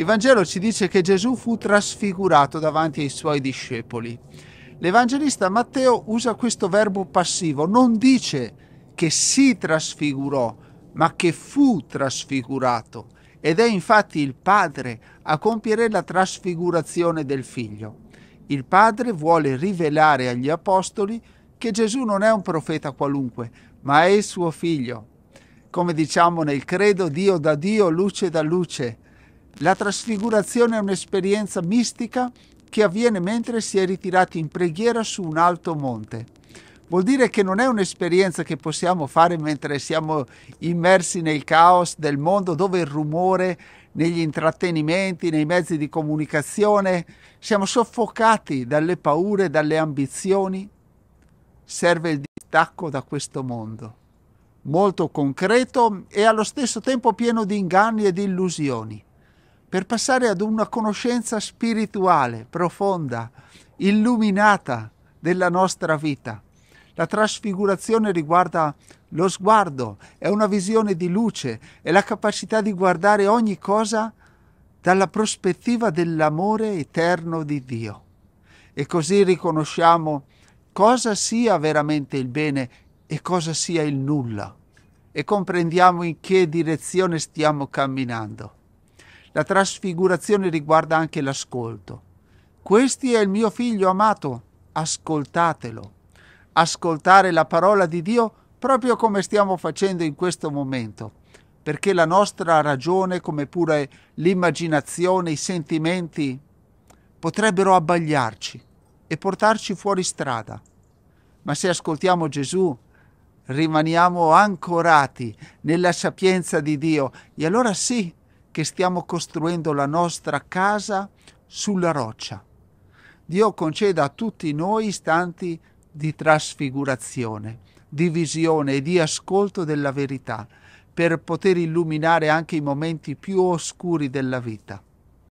Il Vangelo ci dice che Gesù fu trasfigurato davanti ai suoi discepoli. L'Evangelista Matteo usa questo verbo passivo, non dice che si trasfigurò, ma che fu trasfigurato. Ed è infatti il Padre a compiere la trasfigurazione del Figlio. Il Padre vuole rivelare agli Apostoli che Gesù non è un profeta qualunque, ma è il suo Figlio. Come diciamo nel credo, Dio da Dio, luce da luce. La trasfigurazione è un'esperienza mistica che avviene mentre si è ritirati in preghiera su un alto monte. Vuol dire che non è un'esperienza che possiamo fare mentre siamo immersi nel caos del mondo dove il rumore, negli intrattenimenti, nei mezzi di comunicazione, siamo soffocati dalle paure, dalle ambizioni. Serve il distacco da questo mondo, molto concreto e allo stesso tempo pieno di inganni e di illusioni per passare ad una conoscenza spirituale, profonda, illuminata della nostra vita. La trasfigurazione riguarda lo sguardo, è una visione di luce, è la capacità di guardare ogni cosa dalla prospettiva dell'amore eterno di Dio. E così riconosciamo cosa sia veramente il bene e cosa sia il nulla e comprendiamo in che direzione stiamo camminando. La trasfigurazione riguarda anche l'ascolto. Questi è il mio figlio amato, ascoltatelo. Ascoltare la parola di Dio proprio come stiamo facendo in questo momento, perché la nostra ragione, come pure l'immaginazione, i sentimenti, potrebbero abbagliarci e portarci fuori strada. Ma se ascoltiamo Gesù, rimaniamo ancorati nella sapienza di Dio e allora sì, che stiamo costruendo la nostra casa sulla roccia. Dio conceda a tutti noi istanti di trasfigurazione, di visione e di ascolto della verità, per poter illuminare anche i momenti più oscuri della vita.